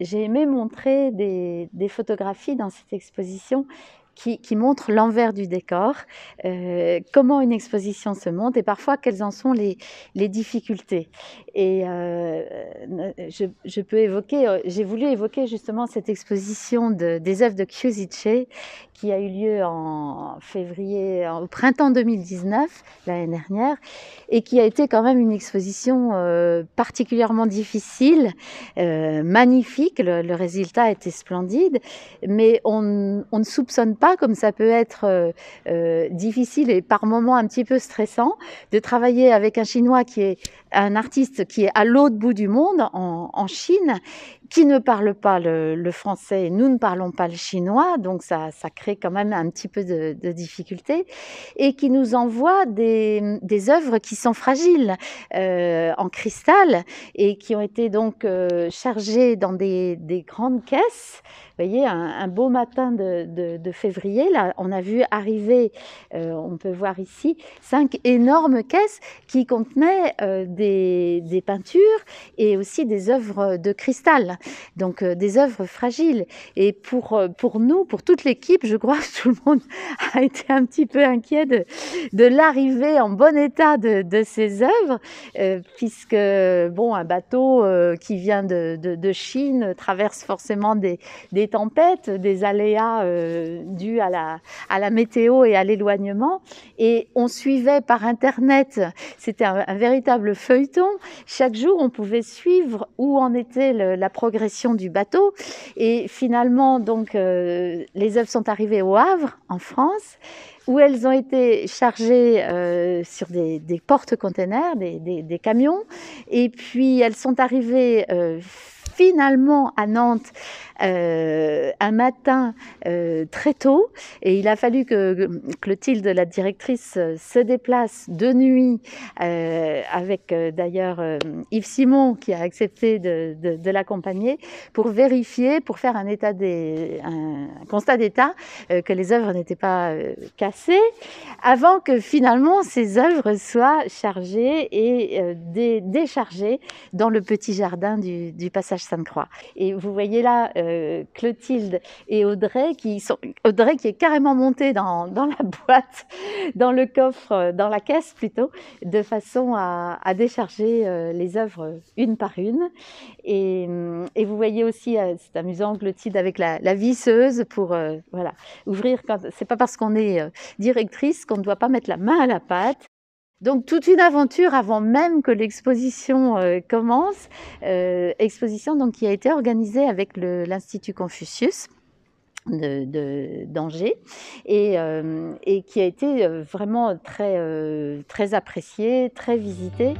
j'ai aimé montrer des, photographies dans cette exposition qui, montre l'envers du décor, euh, comment une exposition se monte et parfois quelles en sont les, difficultés. Et euh, je, peux évoquer, euh, j'ai voulu évoquer justement cette exposition de, des œuvres de Cusice qui a eu lieu en février, au printemps 2019, l'année dernière, et qui a été quand même une exposition particulièrement difficile, magnifique, le, résultat était splendide, mais on ne soupçonne pas comme ça peut être euh, euh, difficile et par moments un petit peu stressant, de travailler avec un Chinois qui est un artiste qui est à l'autre bout du monde, en Chine, qui ne parle pas le, le, français et nous ne parlons pas le chinois, donc ça, ça crée quand même un petit peu de, de difficultés, et qui nous envoie des, des œuvres qui sont fragiles, euh, en cristal, et qui ont été donc euh, chargées dans des, des, grandes caisses. Vous voyez, un, beau matin de, de, de, février, là, on a vu arriver, euh, on peut voir ici, cinq énormes caisses qui contenaient euh, des, des peintures et aussi des œuvres de cristal. Donc euh, des œuvres fragiles. Et pour, euh, pour nous, pour toute l'équipe, je crois que tout le monde a été un petit peu inquiet de, l'arrivée en bon état de, de ces œuvres, euh, puisque bon, un bateau qui vient de, Chine traverse forcément des, des tempêtes, des aléas dus à la, à la météo et à l'éloignement. Et on suivait par Internet, c'était un, véritable feuilleton, chaque jour on pouvait suivre où en était la progression progression du bateau. Et finalement, donc, euh, les œuvres sont arrivées au Havre, en France, où elles ont été chargées euh, sur des, des portes-containers, des, camions. Et puis, elles sont arrivées euh, finalement à Nantes euh, un matin euh, très tôt, et il a fallu que Clotilde, la directrice, se déplace de nuit euh, avec d'ailleurs Yves Simon qui a accepté de, l'accompagner pour vérifier, pour faire un, état des, un, constat d'état que les œuvres n'étaient pas cassées, avant que finalement ces œuvres soient chargées et déchargées dans le petit jardin du, du passage Sainte-Croix. Et vous voyez là euh, Clotilde et Audrey, qui sont, Audrey qui est carrément montée dans, la boîte, dans le coffre, euh, dans la caisse plutôt, de façon à, décharger euh, les œuvres une par une. Et, hum, vous voyez aussi, c'est amusant, Clotilde avec la, visseuse pour voilà, ouvrir. C'est pas parce qu'on est directrice qu'on ne doit pas mettre la main à la pâte. Donc toute une aventure avant même que l'exposition euh, commence, euh, exposition donc qui a été organisée avec l'Institut Confucius d'Angers et, euh, et, qui a été vraiment très, très appréciée, très visitée.